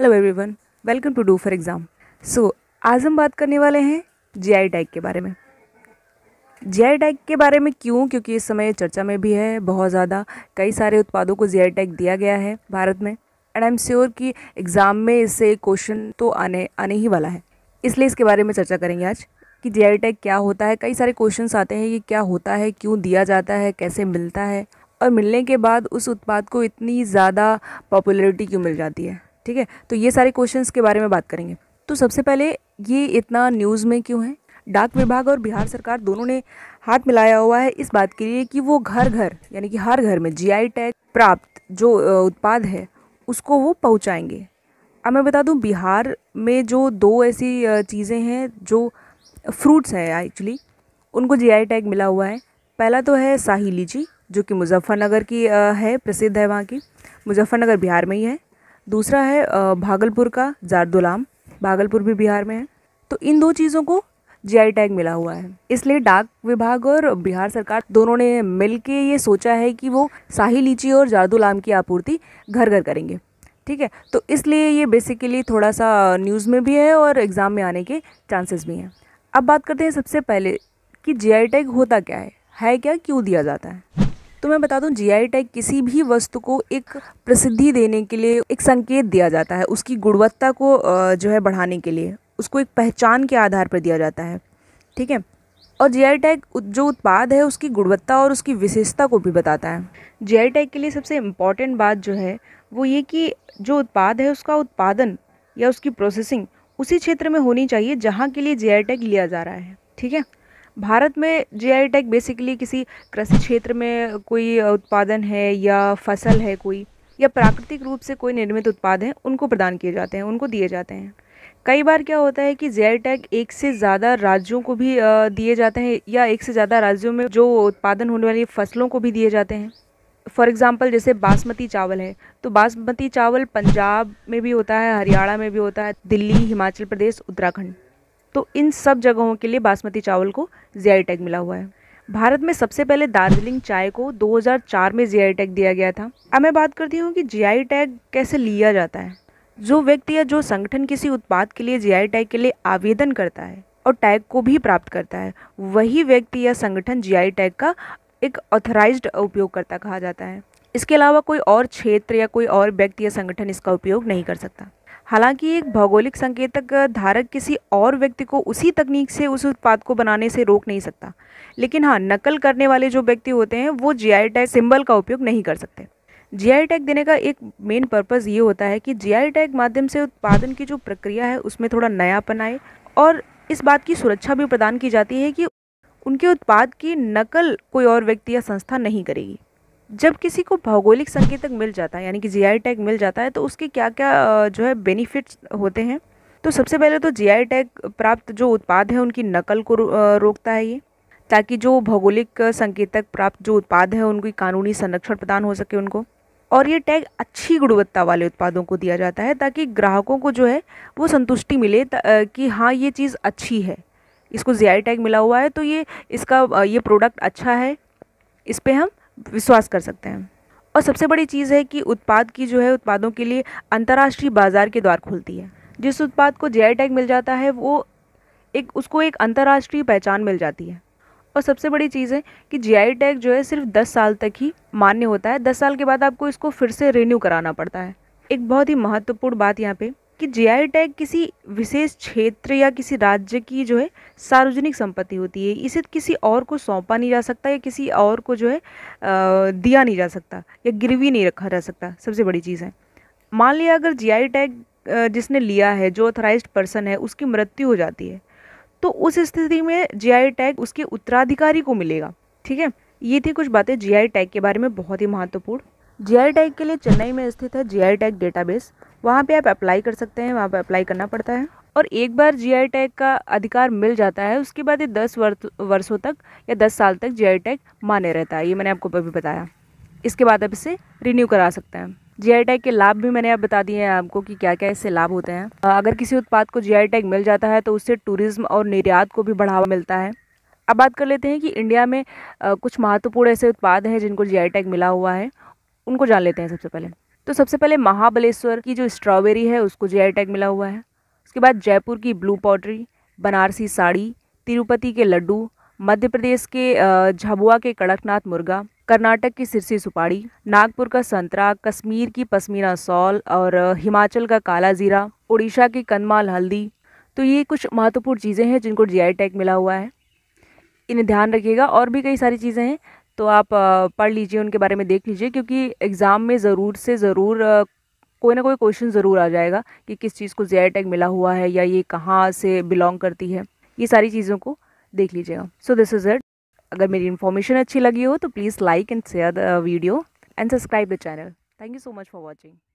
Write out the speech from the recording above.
hello everyone welcome to do for exam so आज हम बात करने वाले हैं जीआई टैग e के बारे में जीआई टैग e के बारे में क्यों क्योंकि इस समय चर्चा में भी है बहुत ज़्यादा कई सारे उत्पादों को जीआई टैग e दिया गया है भारत में एंड आई एम श्योर कि एग्ज़ाम में इससे क्वेश्चन तो आने आने ही वाला है इसलिए इसके बारे में चर्चा करेंगे आज कि आई टैग क्या होता है कई सारे क्वेश्चन आते हैं ये क्या होता है क्यों दिया जाता है कैसे मिलता है और मिलने के बाद उस उत्पाद को इतनी ज़्यादा पॉपुलरिटी क्यों मिल जाती है ठीक है तो ये सारे क्वेश्चन के बारे में बात करेंगे तो सबसे पहले ये इतना न्यूज़ में क्यों है डाक विभाग और बिहार सरकार दोनों ने हाथ मिलाया हुआ है इस बात के लिए कि वो घर घर यानी कि हर घर में आई टैग प्राप्त जो उत्पाद है उसको वो पहुंचाएंगे अब मैं बता दूं बिहार में जो दो ऐसी चीज़ें हैं जो फ्रूट्स हैं एक्चुअली उनको आई टैग मिला हुआ है पहला तो है शाही लीची जो कि मुजफ्फरनगर की है प्रसिद्ध है वहाँ की मुजफ्फरनगर बिहार में ही है दूसरा है भागलपुर का जारदुलाम भागलपुर भी बिहार में है तो इन दो चीज़ों को जीआई टैग मिला हुआ है इसलिए डाक विभाग और बिहार सरकार दोनों ने के ये सोचा है कि वो शाही लीची और जारदुलाम की आपूर्ति घर घर करेंगे ठीक है तो इसलिए ये बेसिकली थोड़ा सा न्यूज़ में भी है और एग्ज़ाम में आने के चांसेस भी हैं अब बात करते हैं सबसे पहले कि जी टैग होता क्या है है क्या क्यों दिया जाता है तो मैं बता दूं जीआई टैग किसी भी वस्तु को एक प्रसिद्धि देने के लिए एक संकेत दिया जाता है उसकी गुणवत्ता को जो है बढ़ाने के लिए उसको एक पहचान के आधार पर दिया जाता है ठीक है और जी आई टैग जो उत्पाद है उसकी गुणवत्ता और उसकी विशेषता को भी बताता है जी आई टैग के लिए सबसे इम्पॉर्टेंट बात जो है वो ये कि जो उत्पाद है उसका उत्पादन या उसकी प्रोसेसिंग उसी क्षेत्र में होनी चाहिए जहाँ के लिए आई टैग लिया जा रहा है ठीक है भारत में जीआई टैग बेसिकली किसी कृषि क्षेत्र में कोई उत्पादन है या फसल है कोई या प्राकृतिक रूप से कोई निर्मित उत्पाद हैं उनको प्रदान किए जाते हैं उनको दिए जाते हैं कई बार क्या होता है कि जीआई टैग एक से ज़्यादा राज्यों को भी दिए जाते हैं या एक से ज़्यादा राज्यों में जो उत्पादन होने वाली फसलों को भी दिए जाते हैं फॉर एग्ज़ाम्पल जैसे बासमती चावल है तो बासमती चावल पंजाब में भी होता है हरियाणा में भी होता है दिल्ली हिमाचल प्रदेश उत्तराखंड तो इन सब जगहों के लिए बासमती चावल को जी टैग मिला हुआ है भारत में सबसे पहले दार्जिलिंग चाय को 2004 में जी टैग दिया गया था अब मैं बात करती हूँ कि जी टैग कैसे लिया जाता है जो व्यक्ति या जो संगठन किसी उत्पाद के लिए जी टैग के लिए आवेदन करता है और टैग को भी प्राप्त करता है वही व्यक्ति या संगठन जी टैग का एक ऑथराइज उपयोगकर्ता कहा जाता है इसके अलावा कोई और क्षेत्र या कोई और व्यक्ति या संगठन इसका उपयोग नहीं कर सकता हालांकि एक भौगोलिक संकेतक धारक किसी और व्यक्ति को उसी तकनीक से उस उत्पाद को बनाने से रोक नहीं सकता लेकिन हाँ नकल करने वाले जो व्यक्ति होते हैं वो जी आई टैग सिंबल का उपयोग नहीं कर सकते जी आई टैग देने का एक मेन पर्पज़ ये होता है कि जी आई टैग माध्यम से उत्पादन की जो प्रक्रिया है उसमें थोड़ा नयापन आए और इस बात की सुरक्षा भी प्रदान की जाती है कि उनके उत्पाद की नकल कोई और व्यक्ति या संस्था नहीं करेगी जब किसी को भौगोलिक संकेतक मिल जाता है यानी कि जीआई टैग मिल जाता है तो उसके क्या क्या जो है बेनिफिट्स होते हैं तो सबसे पहले तो जीआई टैग प्राप्त जो उत्पाद है उनकी नकल को रोकता है ये ताकि जो भौगोलिक संकेतक प्राप्त जो उत्पाद है उनकी कानूनी संरक्षण प्रदान हो सके उनको और ये टैग अच्छी गुणवत्ता वाले उत्पादों को दिया जाता है ताकि ग्राहकों को जो है वो संतुष्टि मिले कि हाँ ये चीज़ अच्छी है इसको जी टैग मिला हुआ है तो ये इसका ये प्रोडक्ट अच्छा है इस पर हम विश्वास कर सकते हैं और सबसे बड़ी चीज़ है कि उत्पाद की जो है उत्पादों के लिए अंतर्राष्ट्रीय बाज़ार के द्वार खुलती है जिस उत्पाद को जे टैग मिल जाता है वो एक उसको एक अंतर्राष्ट्रीय पहचान मिल जाती है और सबसे बड़ी चीज़ है कि जी टैग जो है सिर्फ दस साल तक ही मान्य होता है दस साल के बाद आपको इसको फिर से रिन्यू कराना पड़ता है एक बहुत ही महत्वपूर्ण बात यहाँ पे कि जी टैग किसी विशेष क्षेत्र या किसी राज्य की जो है सार्वजनिक संपत्ति होती है इसे किसी और को सौंपा नहीं जा सकता या किसी और को जो है दिया नहीं जा सकता या गिरवी नहीं रखा जा सकता सबसे बड़ी चीज़ है मान लिया अगर जी टैग जिसने लिया है जो ऑथराइज पर्सन है उसकी मृत्यु हो जाती है तो उस स्थिति में जी टैग उसके उत्तराधिकारी को मिलेगा ठीक है ये थी कुछ बातें जी टैग के बारे में बहुत ही महत्वपूर्ण जीआई टैग के लिए चेन्नई में स्थित है जीआई टैग डेटाबेस वहाँ पे आप अप्लाई कर सकते हैं वहाँ पे अप्लाई करना पड़ता है और एक बार जीआई टैग का अधिकार मिल जाता है उसके बाद ये दस वर्षों तक या दस साल तक आई टैग माने रहता है ये मैंने आपको अभी बताया इसके बाद आप इसे रिन्यू करा सकते हैं आई टैग के लाभ भी मैंने आप बता दिए हैं आपको कि क्या क्या इससे लाभ होते हैं अगर किसी उत्पाद को आई टैग मिल जाता है तो उससे टूरिज्म और निर्यात को भी बढ़ावा मिलता है अब बात कर लेते हैं कि इंडिया में कुछ महत्वपूर्ण ऐसे उत्पाद हैं जिनको आई टैग मिला हुआ है उनको जान लेते हैं सबसे पहले तो सबसे पहले महाबलेश्वर की जो स्ट्रॉबेरी है उसको जे टैग मिला हुआ है उसके बाद जयपुर की ब्लू पॉटरी बनारसी साड़ी तिरुपति के लड्डू मध्य प्रदेश के झबुआ के कड़कनाथ मुर्गा कर्नाटक की सिरसी सुपाड़ी नागपुर का संतरा कश्मीर की पश्मीना सॉल और हिमाचल का काला ज़ीरा उड़ीसा की कंदमाल हल्दी तो ये कुछ महत्वपूर्ण चीज़ें हैं जिनको आई टैग मिला हुआ है इन्हें ध्यान रखिएगा और भी कई सारी चीज़ें हैं तो आप पढ़ लीजिए उनके बारे में देख लीजिए क्योंकि एग्ज़ाम में ज़रूर से ज़रूर कोई ना कोई क्वेश्चन ज़रूर आ जाएगा कि किस चीज़ को जे टैग मिला हुआ है या ये कहाँ से बिलोंग करती है ये सारी चीज़ों को देख लीजिएगा सो दिस इज़ इट अगर मेरी इन्फॉर्मेशन अच्छी लगी हो तो please like and share the video and subscribe the channel thank you so much for watching